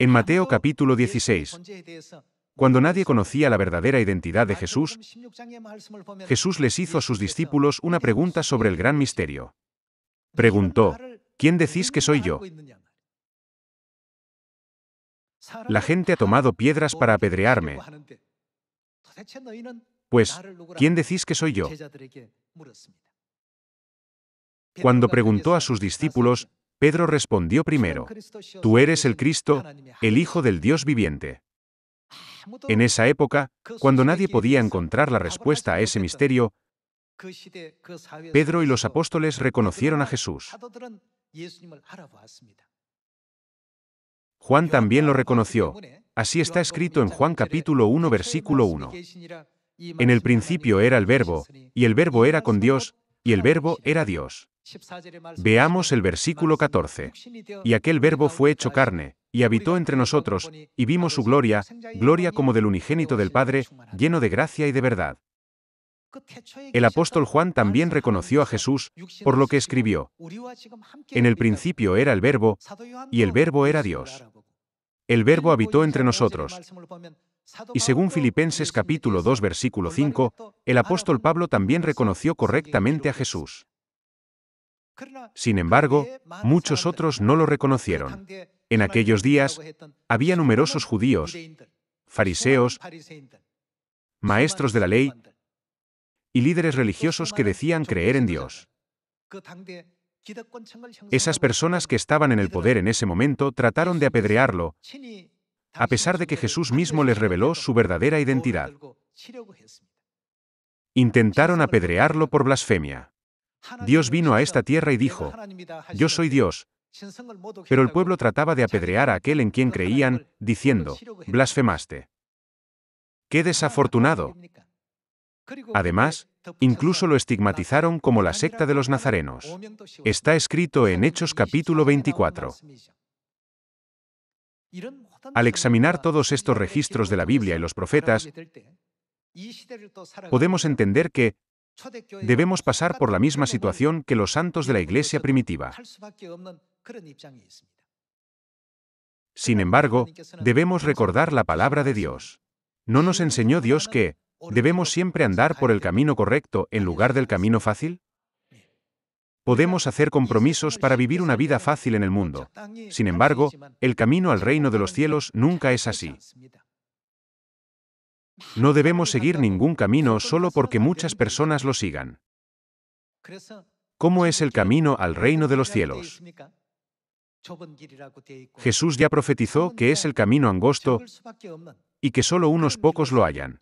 En Mateo capítulo 16, cuando nadie conocía la verdadera identidad de Jesús, Jesús les hizo a sus discípulos una pregunta sobre el gran misterio. Preguntó, ¿quién decís que soy yo? La gente ha tomado piedras para apedrearme. Pues, ¿quién decís que soy yo? Cuando preguntó a sus discípulos, Pedro respondió primero, Tú eres el Cristo, el Hijo del Dios viviente. En esa época, cuando nadie podía encontrar la respuesta a ese misterio, Pedro y los apóstoles reconocieron a Jesús. Juan también lo reconoció. Así está escrito en Juan capítulo 1 versículo 1. En el principio era el verbo, y el verbo era con Dios, y el verbo era Dios. Veamos el versículo 14. Y aquel verbo fue hecho carne, y habitó entre nosotros, y vimos su gloria, gloria como del unigénito del Padre, lleno de gracia y de verdad. El apóstol Juan también reconoció a Jesús, por lo que escribió, En el principio era el verbo, y el verbo era Dios. El verbo habitó entre nosotros. Y según Filipenses capítulo 2 versículo 5, el apóstol Pablo también reconoció correctamente a Jesús. Sin embargo, muchos otros no lo reconocieron. En aquellos días, había numerosos judíos, fariseos, maestros de la ley y líderes religiosos que decían creer en Dios. Esas personas que estaban en el poder en ese momento trataron de apedrearlo, a pesar de que Jesús mismo les reveló su verdadera identidad. Intentaron apedrearlo por blasfemia. Dios vino a esta tierra y dijo, Yo soy Dios. Pero el pueblo trataba de apedrear a aquel en quien creían, diciendo, Blasfemaste. ¡Qué desafortunado! Además, incluso lo estigmatizaron como la secta de los nazarenos. Está escrito en Hechos capítulo 24. Al examinar todos estos registros de la Biblia y los profetas, podemos entender que, Debemos pasar por la misma situación que los santos de la iglesia primitiva. Sin embargo, debemos recordar la palabra de Dios. ¿No nos enseñó Dios que debemos siempre andar por el camino correcto en lugar del camino fácil? Podemos hacer compromisos para vivir una vida fácil en el mundo. Sin embargo, el camino al reino de los cielos nunca es así. No debemos seguir ningún camino solo porque muchas personas lo sigan. ¿Cómo es el camino al reino de los cielos? Jesús ya profetizó que es el camino angosto y que solo unos pocos lo hallan.